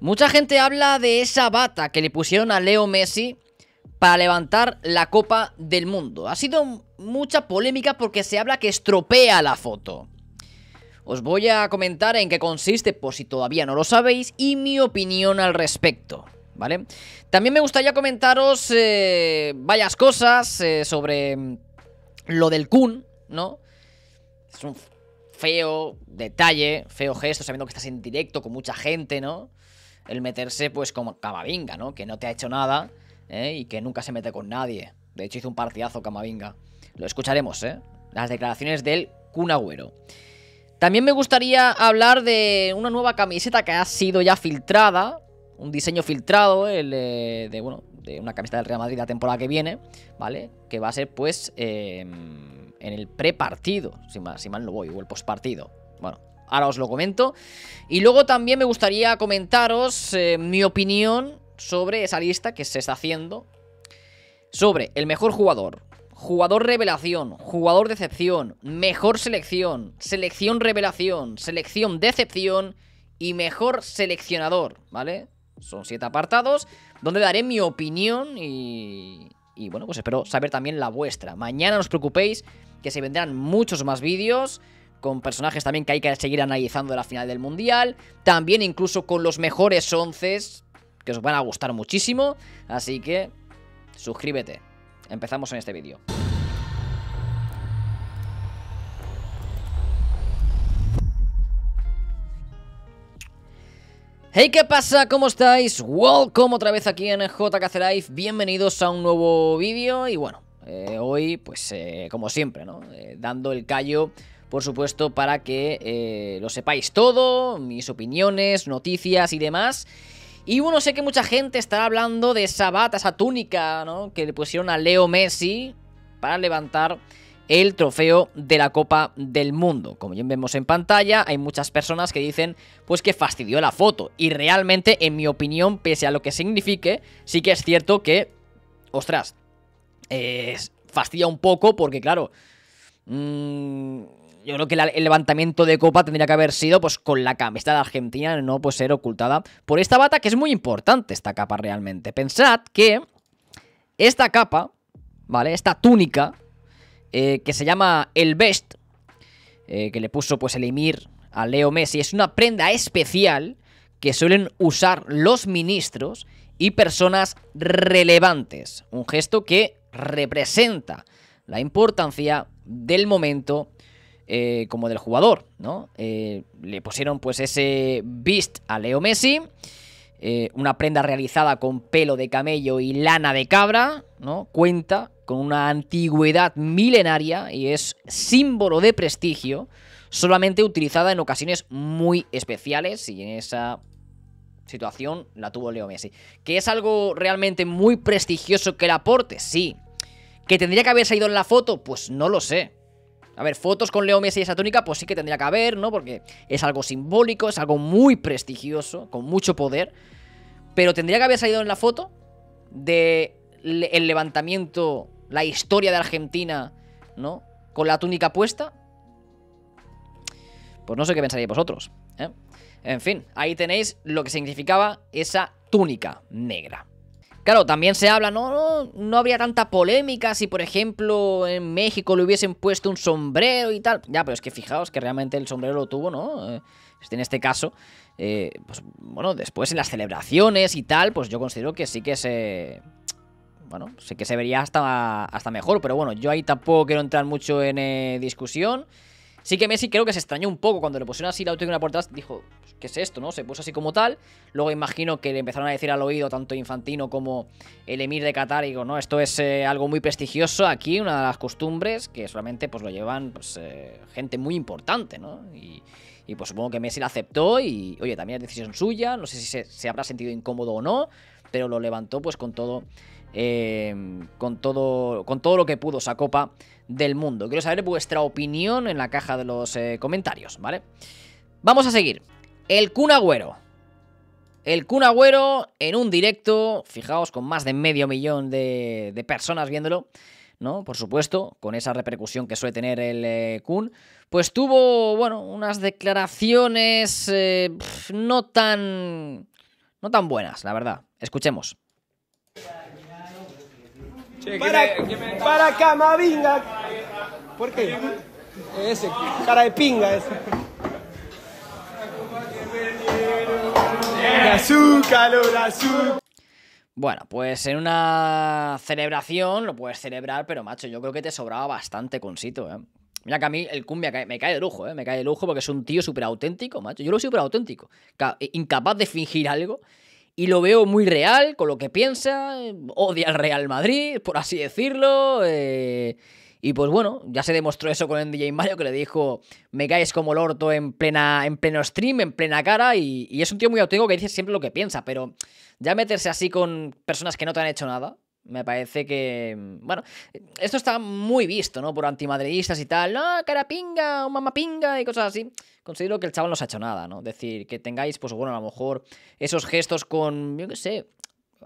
Mucha gente habla de esa bata que le pusieron a Leo Messi para levantar la Copa del Mundo. Ha sido mucha polémica porque se habla que estropea la foto. Os voy a comentar en qué consiste, por si todavía no lo sabéis, y mi opinión al respecto. ¿Vale? También me gustaría comentaros eh, varias cosas eh, sobre lo del Kun, ¿no? Es un feo detalle, feo gesto, sabiendo que estás en directo con mucha gente, ¿no? el meterse pues como Camavinga, ¿no? Que no te ha hecho nada ¿eh? y que nunca se mete con nadie. De hecho hizo un partidazo Camavinga. Lo escucharemos, ¿eh? Las declaraciones del Cunagüero. También me gustaría hablar de una nueva camiseta que ha sido ya filtrada. Un diseño filtrado el, eh, de, bueno, de una camiseta del Real Madrid la temporada que viene, ¿vale? Que va a ser pues em, en el prepartido, si mal, si mal no voy, o el postpartido. Bueno, ahora os lo comento. Y luego también me gustaría comentaros eh, mi opinión sobre esa lista que se está haciendo. Sobre el mejor jugador, jugador revelación, jugador decepción, mejor selección, selección revelación, selección decepción y mejor seleccionador, ¿vale? Son siete apartados donde daré mi opinión y, y bueno, pues espero saber también la vuestra. Mañana no os preocupéis que se vendrán muchos más vídeos con personajes también que hay que seguir analizando a la final del Mundial, también incluso con los mejores onces, que os van a gustar muchísimo, así que suscríbete. Empezamos en este vídeo. Hey, ¿qué pasa? ¿Cómo estáis? Welcome otra vez aquí en JKC Life. Bienvenidos a un nuevo vídeo y bueno, eh, hoy pues eh, como siempre, ¿no? Eh, dando el callo por supuesto, para que eh, lo sepáis todo, mis opiniones, noticias y demás. Y bueno, sé que mucha gente estará hablando de esa bata, esa túnica, ¿no? Que le pusieron a Leo Messi para levantar el trofeo de la Copa del Mundo. Como ya vemos en pantalla, hay muchas personas que dicen pues que fastidió la foto. Y realmente, en mi opinión, pese a lo que signifique, sí que es cierto que, ostras, fastidia un poco porque, claro, mmm, yo creo que el levantamiento de copa tendría que haber sido pues con la camiseta de Argentina, no pues, ser ocultada por esta bata, que es muy importante esta capa realmente. Pensad que esta capa, ¿vale? Esta túnica, eh, que se llama el vest, eh, que le puso pues el Emir a Leo Messi, es una prenda especial que suelen usar los ministros y personas relevantes. Un gesto que representa la importancia del momento eh, como del jugador, ¿no? Eh, le pusieron pues ese Beast a Leo Messi, eh, una prenda realizada con pelo de camello y lana de cabra, ¿no? Cuenta con una antigüedad milenaria y es símbolo de prestigio, solamente utilizada en ocasiones muy especiales y en esa situación la tuvo Leo Messi. ¿Que es algo realmente muy prestigioso que la aporte? Sí. ¿Que tendría que haber salido en la foto? Pues no lo sé. A ver, fotos con Leo Messi y esa túnica, pues sí que tendría que haber, ¿no? Porque es algo simbólico, es algo muy prestigioso, con mucho poder. Pero tendría que haber salido en la foto de el levantamiento, la historia de Argentina, ¿no? Con la túnica puesta. Pues no sé qué pensaríais vosotros. ¿eh? En fin, ahí tenéis lo que significaba esa túnica negra. Claro, también se habla, no, no, habría tanta polémica si, por ejemplo, en México le hubiesen puesto un sombrero y tal. Ya, pero es que fijaos que realmente el sombrero lo tuvo, ¿no? Eh, pues en este caso, eh, pues bueno, después en las celebraciones y tal, pues yo considero que sí que se... Bueno, sí que se vería hasta, hasta mejor, pero bueno, yo ahí tampoco quiero entrar mucho en eh, discusión. Sí que Messi creo que se extrañó un poco cuando le pusieron así la última una dijo, ¿qué es esto? ¿No? Se puso así como tal. Luego imagino que le empezaron a decir al oído tanto Infantino como el emir de Qatar, y digo, no, esto es eh, algo muy prestigioso aquí, una de las costumbres que solamente pues lo llevan pues, eh, gente muy importante, ¿no? Y, pues supongo que Messi la aceptó y, oye, también es decisión suya, no sé si se habrá sentido incómodo o no, pero lo levantó pues con todo, eh, con todo, con todo lo que pudo esa Copa del Mundo. Quiero saber vuestra opinión en la caja de los eh, comentarios, ¿vale? Vamos a seguir. El Kun Agüero. El Kun Agüero en un directo, fijaos, con más de medio millón de, personas viéndolo, ¿no? Por supuesto, con esa repercusión que suele tener el eh, Kun, pues tuvo, bueno, unas declaraciones no tan... no tan buenas, la verdad. Escuchemos. para, cama ¿Por qué? Ese, cara de pinga ese. Bueno, pues en una celebración lo puedes celebrar, pero macho, yo creo que te sobraba bastante consito, ¿eh? Mira que a mí el cumbia me cae de lujo, ¿eh? Me cae de lujo porque es un tío súper auténtico, macho. Yo lo súper auténtico. Incapaz de fingir algo y lo veo muy real con lo que piensa, odia al Real Madrid, por así decirlo. Eh, y pues bueno, ya se demostró eso con el DJ Mario que le dijo, me caes como el orto en, plena, en pleno stream, en plena cara, y, y es un tío muy auténtico que dice siempre lo que piensa, pero ya meterse así con personas que no te han hecho nada, me parece que. Bueno, esto está muy visto, ¿no? Por antimadridistas y tal. No, ah, pinga, o mamapinga y cosas así. Considero que el chaval no se ha hecho nada, ¿no? Es decir, que tengáis, pues bueno, a lo mejor esos gestos con. Yo qué sé.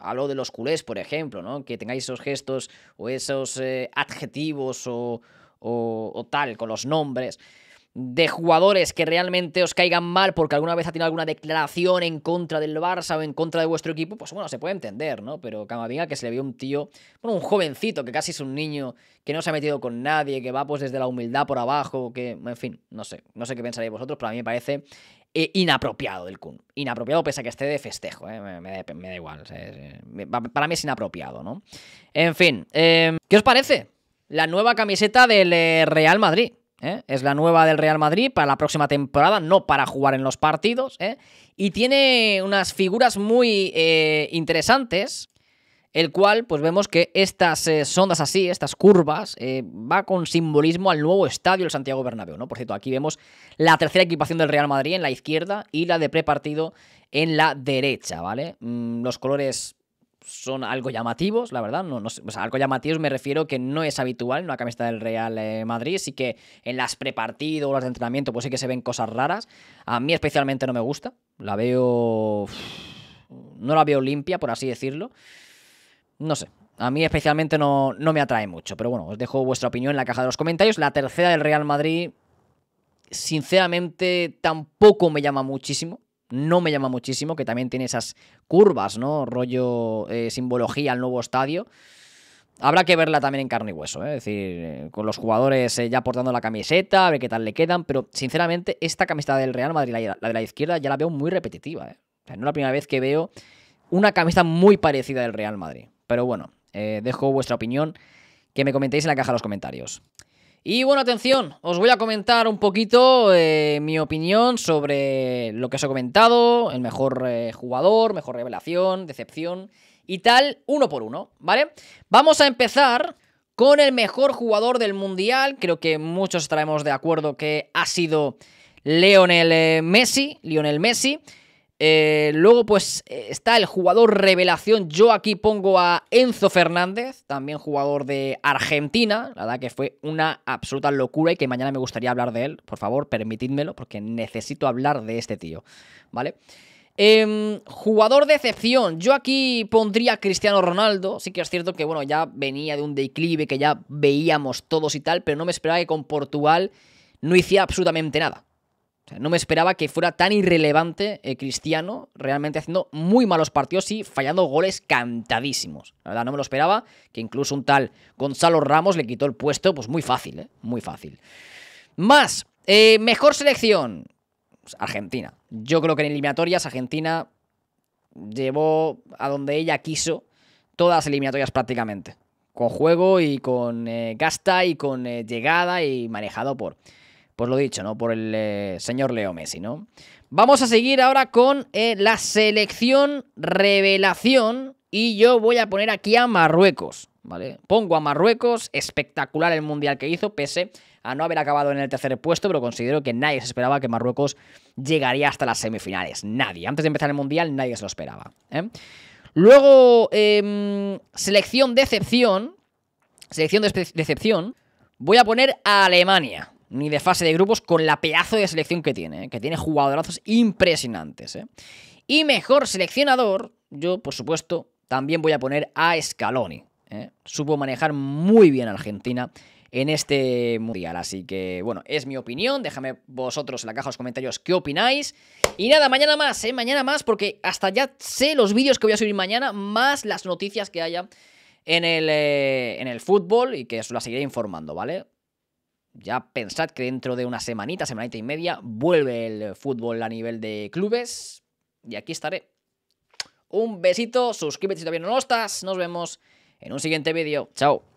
A de los culés, por ejemplo, ¿no? Que tengáis esos gestos o esos eh, adjetivos o, o tal con los nombres de jugadores que realmente os caigan mal porque alguna vez ha tenido alguna declaración en contra del Barça o en contra de vuestro equipo, pues bueno, se puede entender, ¿no? Pero Camavinga que se le vio un tío, bueno, un jovencito que casi es un niño, que no se ha metido con nadie, que va pues desde la humildad por abajo, que, en fin, no sé, no sé qué pensaréis vosotros, pero a mí me parece eh, inapropiado del Kun. Inapropiado pese a que esté de festejo, ¿eh? me, da igual, eh, para mí es inapropiado, ¿no? En fin, ¿qué os parece? La nueva camiseta del Real Madrid. ¿eh? es la nueva del Real Madrid para la próxima temporada, no para jugar en los partidos, ¿eh? y tiene unas figuras muy eh, interesantes, el cual pues vemos que estas ondas sondas así, estas curvas, va con simbolismo al nuevo estadio el Santiago Bernabéu, ¿no? Por cierto, aquí vemos la tercera equipación del Real Madrid en la izquierda y la de prepartido en la derecha, ¿vale? Mm, los colores son algo llamativos, la verdad. No, algo llamativos me refiero que no es habitual una camiseta del Real eh, Madrid. Sí que en las prepartido o las de entrenamiento, pues sí que se ven cosas raras. A mí especialmente no me gusta. La veo. No la veo limpia, por así decirlo. No sé. A mí especialmente no, no me atrae mucho. Pero bueno, os dejo vuestra opinión en la caja de los comentarios. La tercera del Real Madrid, sinceramente, tampoco me llama muchísimo no me llama muchísimo, que también tiene esas curvas, ¿no? Rollo eh, simbología al nuevo estadio. Habrá que verla también en carne y hueso, ¿eh? es decir, eh, con los jugadores ya portando la camiseta, a ver qué tal le quedan, pero sinceramente esta camiseta del Real Madrid, la de la izquierda, ya la veo muy repetitiva. no es la primera vez que veo una camiseta muy parecida del Real Madrid. Pero bueno, dejo vuestra opinión, que me comentéis en la caja de los comentarios. Y bueno, atención, os voy a comentar un poquito eh, mi opinión sobre lo que os he comentado, el mejor eh, jugador, mejor revelación, decepción y tal, uno por uno, ¿vale? Vamos a empezar con el mejor jugador del Mundial, creo que muchos estaremos de acuerdo que ha sido Lionel eh, Messi, Lionel Messi, eh, luego, pues eh, está el jugador revelación. Yo aquí pongo a Enzo Fernández, también jugador de Argentina. La verdad que fue una absoluta locura y que mañana me gustaría hablar de él. Por favor, permitidmelo porque necesito hablar de este tío. ¿Vale? Em, jugador de excepción. Yo aquí pondría a Cristiano Ronaldo. Sí que es cierto que, bueno, ya venía de un declive que ya veíamos todos y tal, pero no me esperaba que con Portugal no hiciera absolutamente nada no me esperaba que fuera tan irrelevante eh, Cristiano, realmente haciendo muy malos partidos y fallando goles cantadísimos. La verdad, no me lo esperaba, que incluso un tal Gonzalo Ramos le quitó el puesto, pues muy fácil, eh, Muy fácil. Más, eh, mejor selección. Pues, Argentina. Yo creo que en eliminatorias Argentina llevó a donde ella quiso todas las eliminatorias prácticamente. Con juego y con gasta y con llegada y manejado por pues lo dicho, ¿no? Por el eh, señor Leo Messi, ¿no? Vamos a seguir ahora con eh, la selección revelación y yo voy a poner aquí a Marruecos, ¿vale? Pongo a Marruecos, espectacular el mundial que hizo, pese a no haber acabado en el tercer puesto, pero considero que nadie se esperaba que Marruecos llegaría hasta las semifinales, nadie. Antes de empezar el mundial nadie se lo esperaba, ¿eh? Luego, em, selección decepción, selección de decepción, voy a poner a Alemania, ni de fase de grupos con la pedazo de selección que tiene, ¿eh? que tiene jugadorazos impresionantes. ¿eh? Y mejor seleccionador, yo por supuesto también voy a poner a Scaloni. ¿eh? Supo manejar muy bien a Argentina en este mundial. Así que, bueno, es mi opinión. Déjame vosotros en la caja de los comentarios qué opináis. Y nada, mañana más, Mañana más, porque hasta ya sé los vídeos que voy a subir mañana, más las noticias que haya en el, en el fútbol y que os las seguiré informando, ¿vale? Ya pensad que dentro de una semanita, semanita y media, vuelve el fútbol a nivel de clubes. Y aquí estaré. Un besito, suscríbete si todavía no lo estás. Nos vemos en un siguiente vídeo. Chao.